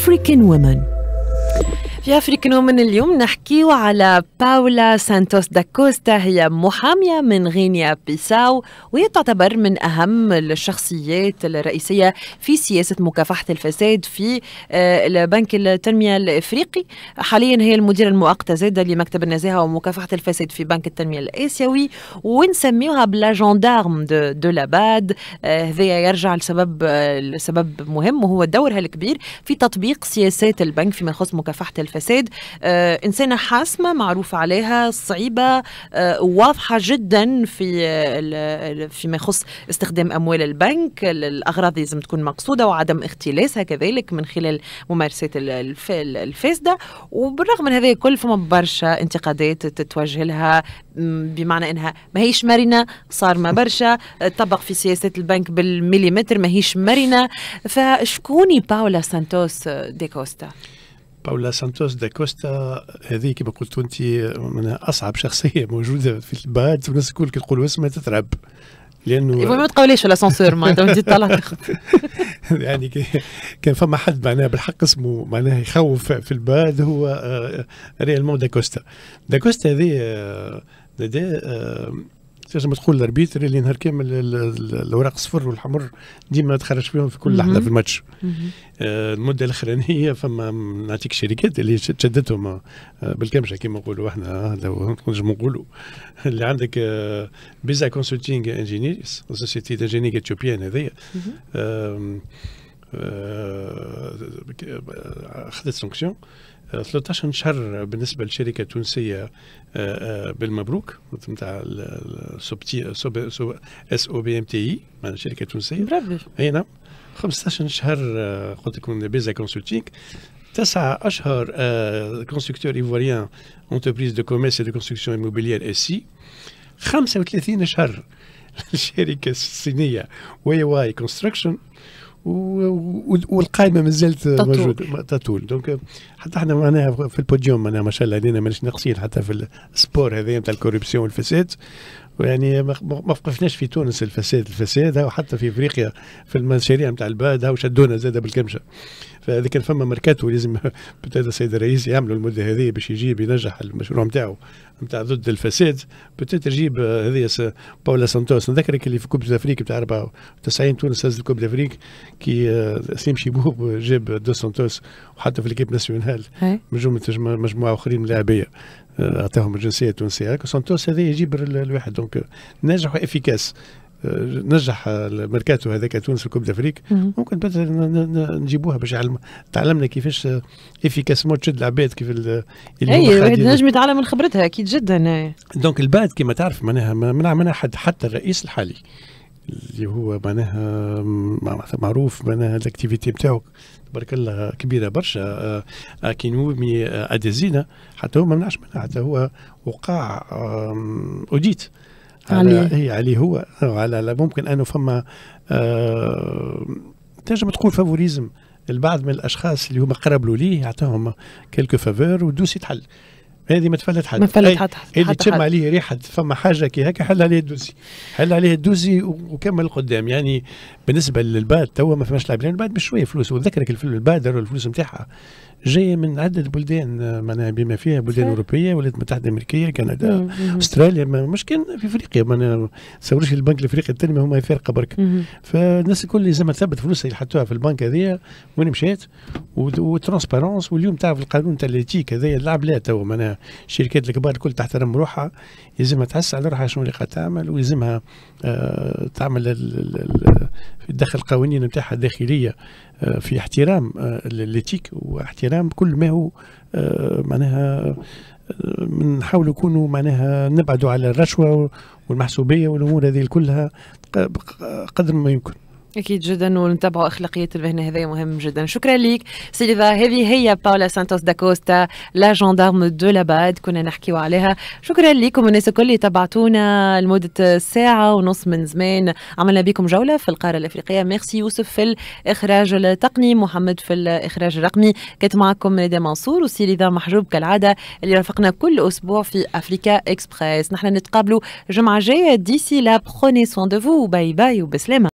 African women في افريكان من اليوم نحكيو على باولا سانتوس داكوستا هي محاميه من غينيا بيساو وهي تعتبر من اهم الشخصيات الرئيسيه في سياسه مكافحه الفساد في آه، البنك التنميه الافريقي حاليا هي المديره المؤقته زاده لمكتب النزاهه ومكافحه الفساد في بنك التنميه الاسيوي ونسميوها بلا جوندارم دو, دو لاباد آه، هذا يرجع لسبب آه، سبب مهم وهو دورها الكبير في تطبيق سياسات البنك فيما يخص مكافحه الفساد آه، إنسانة حاسمة معروف عليها صعيبة آه، واضحة جدا في فيما يخص استخدام أموال البنك الأغراض لازم تكون مقصودة وعدم اختلاسها كذلك من خلال ممارسات الفاسدة وبالرغم من هذه كل فما برشا انتقادات تتوجه لها بمعنى انها ماهيش مرنه صار ما برشا طبق في سياسه البنك بالمليمتر ماهيش مرنه فشكوني باولا سانتوس دي كوستا باولا سانتوس دا كوستا هذه كما قلت انت من اصعب شخصيه موجوده في الباد والناس الكل كي تقول اسمها تترعب لانه ما تقوليش الاسانسور معناتها وانت طلعت يعني كان فما حد معناها بالحق اسمه معناها يخوف في الباد هو آه، آه، ريالمون داكوستا داكوستا هذه آه، دا تنجم تقول الاربيتر اللي نهار كامل الاوراق الصفر والحمر ديما تخرج فيهم في كل لحظه في الماتش آه، المده الاخرانيه فما نعطيك شركات اللي شدتهم آه، بالكمشه كما نقولوا احنا لو آه، نجم نقولوا اللي عندك بيزا كونسلتينغ انجينيرز سوسيتي انجينيرز اثيوبيان هذيا خدت سونكسيون 13 شهر بالنسبه للشركه التونسيه آه، آه، بالمبروك نتاع اس او بي ام تي e، اي شركه تونسيه برافو اي نعم 15 شهر آه، قلت لكم بيزا كونسلتينغ تسعة أشهر كونستركتور إيفوريان أونتربريز دو كوميرس دو كونستركسيون إيموبيليير اس سي 35 شهر الشركة الصينية واي واي كونستركشن والقائمه مازالت موجوده تطول دونك حتى احنا معناها في البوديوم معناها ما شاء الله علينا ماناش ناقصين حتى في السبور هذايا نتاع الكوربسيون والفساد يعني ما وقفناش في تونس الفساد الفساد وحتى في افريقيا في المشاريع نتاع البلاد هاو شدونا زاد بالكمشه فاذا كان فما ماركاتو لازم بتاتا السيد الرئيس يعملوا المده هذه باش يجيب ينجح المشروع نتاعو نتاع ضد الفساد بتاتا تجيب هذه باولا سانتوس نذكرك اللي في كوب افريقيا نتاع 94 تونس هز الكوب افريقيا كي آه، سليم شيبوب جاب دو سانتوس وحتى في الكيب ناسيونال مجموعه مجموعه اخرين من اللاعبيه اعطاهم الجنسيه التونسيه سانتوس هذا يجيب الواحد دونك ناجح وافيكاس آه، نجح الميركاتو هذاك تونس الكوب دافريك ممكن نجيبوها باش تعلمنا كيفاش افيكاسمون تشد العباد كيف اي تنجم نجم يتعلم من خبرتها اكيد جدا دونك البعد كما تعرف معناها ما منع منع حد حتى الرئيس الحالي اللي هو معناها معروف معناها الاكتيفيتي نتاعو تبارك الله كبيره برشا اكينومي آه، آه، اديزينا آه، حتى هو ما منعش منها حتى هو وقع اوديت على عليه إيه، هو على ممكن انه فما تنجم تقول فافوريزم البعض من الاشخاص اللي هما قربلوا ليه عطاهم كيلكو فافور ودوسي تحل هذه ما تفلت حد ما تفلت حد اللي تشم عليه ريحه فما حاجه كي هكا حل عليه الدوزي حل عليه الدوزي وكمل قدام يعني بالنسبه للباد توا ما فماش لاعبين الباد بشويه فلوس وذكرك الباد الفلوس نتاعها جايه من عده بلدان آه، معناها بما فيها بلدان اوروبيه الولايات المتحده الامريكيه كندا استراليا مش كان في افريقيا ما تصورش البنك الافريقي التنميه هما فارقه برك فالناس الكل لازم تثبت فلوسها يحطوها في البنك هذايا وين مشات وترونسبيرونس واليوم تعرف القانون تاع الاتيك هذايا اللعب لا تو معناها الشركات الكبار الكل تحترم روحها يلزمها تحس على روحها شنو اللي قاعد تعمل ويلزمها آه، تعمل تدخل قوانين نتاعها الداخليه آه، في احترام الليتيك آه، واحترام كل ما هو آه، معناها نحاول نكونوا معناها نبعدوا على الرشوه والمحسوبيه والامور هذه كلها قدر ما يمكن اكيد جدا ونتبعوا اخلاقيات المهنه هذا مهم جدا شكرا لك سيده هذه هي باولا سانتوس داكوستا لا جندارم دو لاباد كنا نحكيو عليها شكرا لكم الناس الكل اللي تبعتونا لمده ساعه ونص من زمان عملنا بكم جوله في القاره الافريقيه ميرسي يوسف في الاخراج التقني محمد في الاخراج الرقمي كانت معكم ندى منصور وسيده محجوب كالعاده اللي رافقنا كل اسبوع في افريكا اكسبريس نحن نتقابلوا جمعه جايه ديسي لا بروني سوان دو باي باي وبسلامه